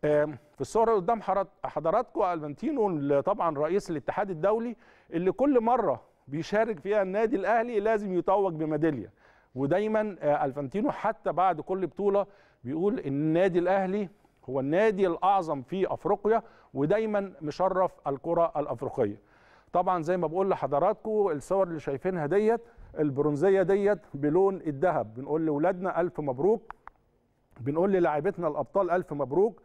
في الصورة اللي قدام حضراتكم الفانتينو طبعا رئيس الاتحاد الدولي اللي كل مرة بيشارك فيها النادي الاهلي لازم يتوج بميداليه ودايما آه، الفانتينو حتى بعد كل بطوله بيقول ان النادي الاهلي هو النادي الاعظم في افريقيا ودايما مشرف الكره الافريقيه طبعا زي ما بقول لحضراتكم الصور اللي شايفينها ديت البرونزيه ديت بلون الذهب بنقول لاولادنا الف مبروك بنقول للاعبتنا الابطال الف مبروك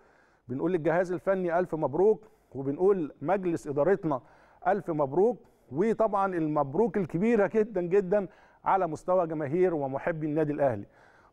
بنقول للجهاز الفني الف مبروك وبنقول مجلس ادارتنا الف مبروك وطبعا المبروك الكبيره جدا جدا على مستوى جماهير ومحبي النادي الاهلي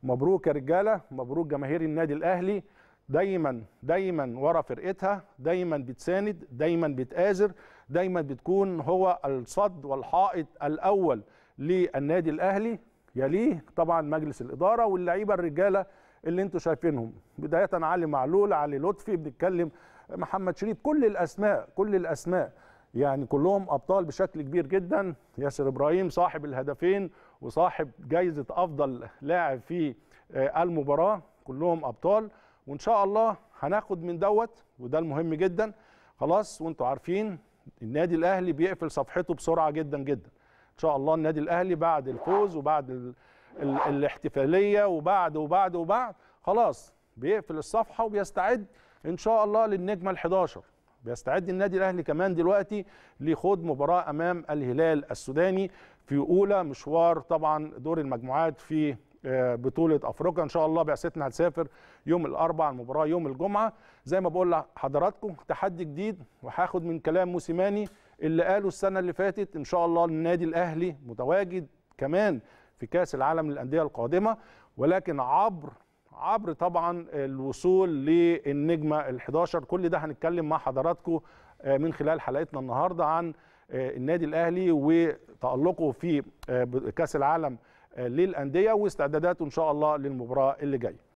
مبروك يا رجاله مبروك جماهير النادي الاهلي دايما دايما ورا فرقتها دايما بتساند دايما بتآزر دايما بتكون هو الصد والحائط الاول للنادي الاهلي يليه طبعا مجلس الاداره واللعيبه الرجاله اللي انتم شايفينهم بدايه علي معلول علي لطفي بنتكلم محمد شريف كل الاسماء كل الاسماء يعني كلهم ابطال بشكل كبير جدا ياسر ابراهيم صاحب الهدفين وصاحب جايزه افضل لاعب في آه، المباراه كلهم ابطال وان شاء الله هناخد من دوت وده المهم جدا خلاص وانتم عارفين النادي الاهلي بيقفل صفحته بسرعه جدا جدا ان شاء الله النادي الاهلي بعد الفوز وبعد ال الاحتفاليه وبعد وبعد وبعد خلاص بيقفل الصفحه وبيستعد ان شاء الله للنجمه ال11 بيستعد النادي الاهلي كمان دلوقتي لخوض مباراه امام الهلال السوداني في اولى مشوار طبعا دور المجموعات في آه، بطوله افريقيا ان شاء الله بعثتنا هتسافر يوم الاربعاء المباراه يوم الجمعه زي ما بقول لحضراتكم تحدي جديد وهاخد من كلام موسيماني اللي قاله السنه اللي فاتت ان شاء الله النادي الاهلي متواجد كمان في كاس العالم للانديه القادمه ولكن عبر عبر طبعا الوصول للنجمه ال11 كل ده هنتكلم مع حضراتكم آه، من خلال حلقتنا النهارده عن آه، النادي الاهلي وتالقه في آه، كاس العالم للانديه واستعداداته ان شاء الله للمباراه اللي جايه